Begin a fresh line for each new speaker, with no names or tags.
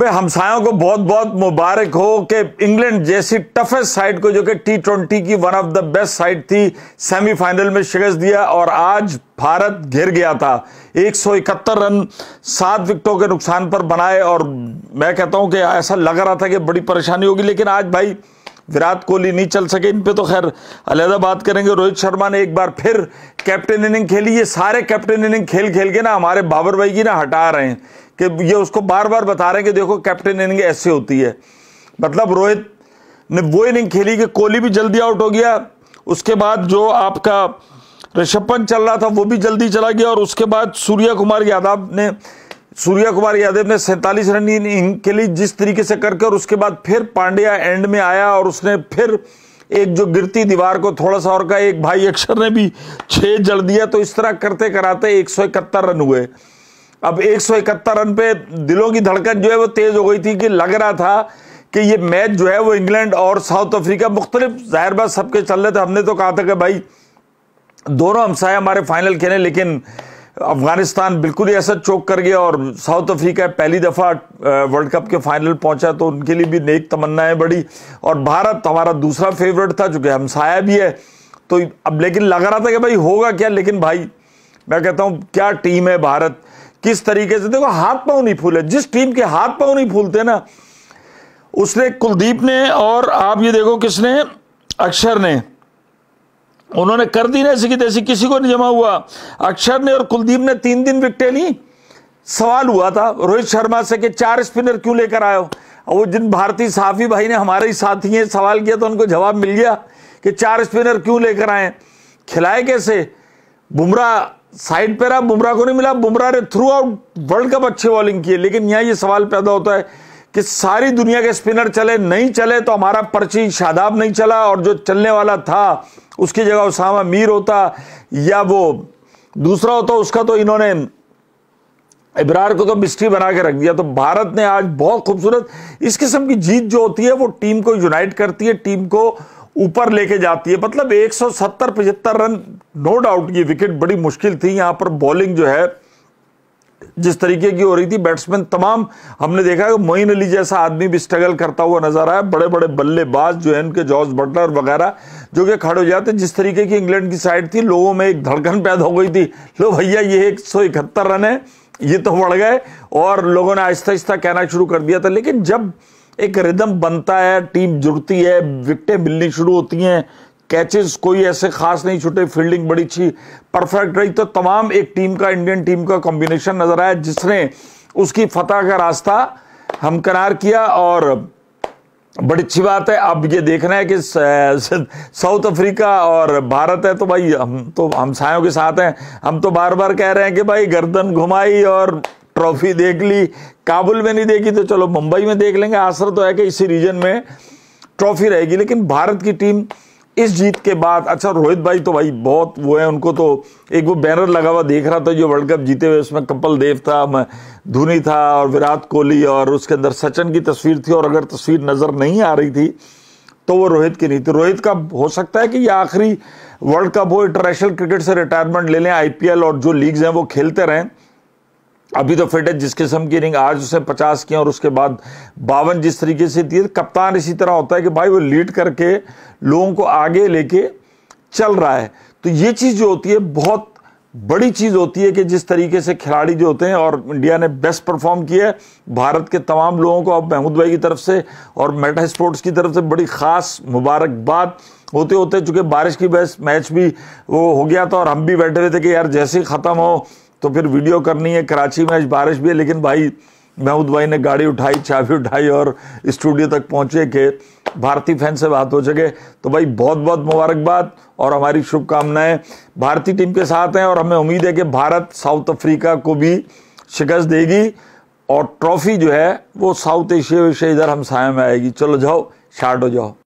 भाई हमसायों को बहुत बहुत मुबारक हो कि इंग्लैंड जैसी टफेस्ट साइड को जो कि टी ट्वेंटी की one of the best side थी सेमीफाइनल में शिकस्त दिया और आज भारत घिर गया था इकहत्तर रन सात विकेटों के नुकसान पर बनाए और मैं कहता हूं कि ऐसा लग रहा था कि बड़ी परेशानी होगी लेकिन आज भाई विराट कोहली नहीं चल सके इन पे तो खैर अलहदा बात करेंगे रोहित शर्मा ने एक बार फिर कैप्टन इनिंग खेली ये सारे कैप्टन इनिंग खेल खेल के ना हमारे बाबर भाई की ना हटा रहे हैं कि ये उसको बार बार बता रहे हैं कि देखो कैप्टन इनिंग ऐसे होती है मतलब रोहित ने वो इनिंग खेली कि कोहली भी जल्दी आउट हो गया उसके बाद जो आपका ऋषभ पंत चल रहा था वो भी जल्दी चला गया और उसके बाद सूर्य कुमार यादव ने सूर्या कुमार यादव ने सैंतालीस रन इनके लिए जिस तरीके से करके और उसके बाद फिर पांड्या एंड में आया और उसने फिर एक जो गिरती दीवार को थोड़ा सा और का एक भाई अक्षर ने भी छह जड़ दिया तो इस तरह करते कराते एक रन हुए अब एक रन पे दिलों की धड़कन जो है वो तेज हो गई थी कि लग रहा था कि ये मैच जो है वो इंग्लैंड और साउथ अफ्रीका मुख्तलिफ जाहिर बात सबके चल रहे थे हमने तो कहा था कि भाई दोनों हमसाए हमारे फाइनल खेले लेकिन अफगानिस्तान बिल्कुल ही ऐसा चौक कर गया और साउथ अफ्रीका पहली दफ़ा वर्ल्ड कप के फाइनल पहुंचा तो उनके लिए भी नेक तमन्नाएं बड़ी और भारत हमारा दूसरा फेवरेट था जो कि हमसाया भी है तो अब लेकिन लग रहा था कि भाई होगा क्या लेकिन भाई मैं कहता हूँ क्या टीम है भारत किस तरीके से देखो हाथ पाँव नहीं फूले जिस टीम के हाथ पाँव नहीं फूलते ना उसने कुलदीप ने और आप ये देखो किसने अक्षर ने उन्होंने कर दी ना ऐसी की तैसी किसी को नहीं जमा हुआ अक्षर ने और कुलदीप ने तीन दिन विकटे ली सवाल हुआ था रोहित शर्मा से कि चार स्पिनर क्यों लेकर आए हो और वो जिन भारतीय साफी भाई ने हमारे ही साथी हैं सवाल किया तो उनको जवाब मिल गया कि चार स्पिनर क्यों लेकर आए खिलाए कैसे बुमराह साइड पे रहा बुमराह को नहीं मिला बुमराह ने थ्रू आउट वर्ल्ड कप अच्छे बॉलिंग किए लेकिन यहाँ ये सवाल पैदा होता है कि सारी दुनिया के स्पिनर चले नहीं चले तो हमारा पर्ची शादाब नहीं चला और जो चलने वाला था उसकी जगह उसामा मीर होता या वो दूसरा होता उसका तो इन्होंने इबरार को तो मिस्ट्री बना के रख दिया तो भारत ने आज बहुत खूबसूरत इस किस्म की जीत जो होती है वो टीम को यूनाइट करती है टीम को ऊपर लेके जाती है मतलब 170 75 रन नो डाउट ये विकेट बड़ी मुश्किल थी यहाँ पर बॉलिंग जो है जिस तरीके की हो रही थी बैट्समैन तमाम हमने देखा है मोइन अली जैसा आदमी भी स्ट्रगल करता हुआ नजर आया बड़े बड़े बल्लेबाज जो है उनके जॉर्ज बटलर वगैरह जो कि खड़े हो जाते जिस तरीके की इंग्लैंड की साइड थी लोगों में एक धड़कन पैदा हो गई थी लो भैया ये एक सौ इकहत्तर रन है ये तो बढ़ गए और लोगों ने आहिस्ता आहिस्ता कहना शुरू कर दिया था लेकिन जब एक रिदम बनता है टीम जुड़ती है विकटें मिलनी शुरू होती हैं कैचेस कोई ऐसे खास नहीं छूटे फील्डिंग बड़ी अच्छी परफेक्ट रही तो तमाम एक टीम का इंडियन टीम का कॉम्बिनेशन नजर आया जिसने उसकी फतह का रास्ता हमकरार किया और बड़ी अच्छी बात है अब ये देखना है कि साउथ अफ्रीका और भारत है तो भाई हम तो हम सायों के साथ हैं हम तो बार बार कह रहे हैं कि भाई गर्दन घुमाई और ट्रॉफी देख ली काबुल में नहीं देखी तो चलो मुंबई में देख लेंगे आसर तो है कि इसी रीजन में ट्रॉफी रहेगी लेकिन भारत की टीम इस जीत के बाद अच्छा रोहित भाई तो भाई बहुत वो है उनको तो एक वो बैनर लगा हुआ देख रहा था जो वर्ल्ड कप जीते हुए उसमें कपिल देव था धोनी था और विराट कोहली और उसके अंदर सचिन की तस्वीर थी और अगर तस्वीर नज़र नहीं आ रही थी तो वो रोहित की नहीं थी रोहित का हो सकता है कि ये आखिरी वर्ल्ड कप हो इंटरनेशनल क्रिकेट से रिटायरमेंट ले लें आईपीएल और जो लीग्स हैं वो खेलते रहें अभी तो फिट है जिस किस्म की इनिंग आज उसने पचास की और उसके बाद बावन जिस तरीके से दिए कप्तान इसी तरह होता है कि भाई वो लीड करके लोगों को आगे लेके चल रहा है तो ये चीज़ जो होती है बहुत बड़ी चीज़ होती है कि जिस तरीके से खिलाड़ी जो होते हैं और इंडिया ने बेस्ट परफॉर्म किया है भारत के तमाम लोगों को अब महमूद भाई की तरफ से और मेटा स्पोर्ट्स की तरफ से बड़ी ख़ास मुबारकबाद होते होते चूंकि बारिश की बेस्ट मैच भी वो हो गया था और हम भी बैठे हुए थे कि यार जैसे ही ख़त्म हो तो फिर वीडियो करनी है कराची में आज बारिश भी है लेकिन भाई महमूद भाई ने गाड़ी उठाई चाबी उठाई और स्टूडियो तक पहुंचे के भारतीय फैन से बात हो सके तो भाई बहुत बहुत मुबारकबाद और हमारी शुभकामनाएं भारतीय टीम के साथ हैं और हमें उम्मीद है कि भारत साउथ अफ्रीका को भी शिकस्त देगी और ट्रॉफी जो है वो साउथ एशिया विषय इधर हम साय में आएगी चलो जाओ शार्ट हो जाओ